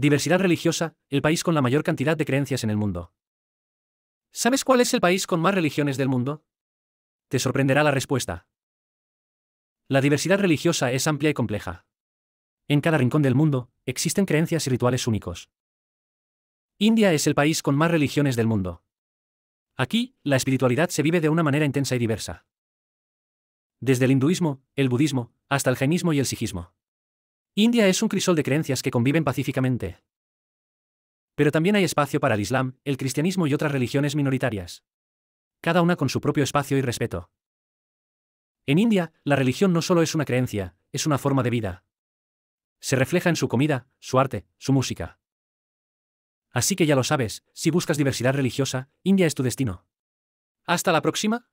Diversidad religiosa, el país con la mayor cantidad de creencias en el mundo. ¿Sabes cuál es el país con más religiones del mundo? Te sorprenderá la respuesta. La diversidad religiosa es amplia y compleja. En cada rincón del mundo, existen creencias y rituales únicos. India es el país con más religiones del mundo. Aquí, la espiritualidad se vive de una manera intensa y diversa. Desde el hinduismo, el budismo, hasta el jainismo y el sijismo. India es un crisol de creencias que conviven pacíficamente. Pero también hay espacio para el Islam, el cristianismo y otras religiones minoritarias. Cada una con su propio espacio y respeto. En India, la religión no solo es una creencia, es una forma de vida. Se refleja en su comida, su arte, su música. Así que ya lo sabes, si buscas diversidad religiosa, India es tu destino. Hasta la próxima.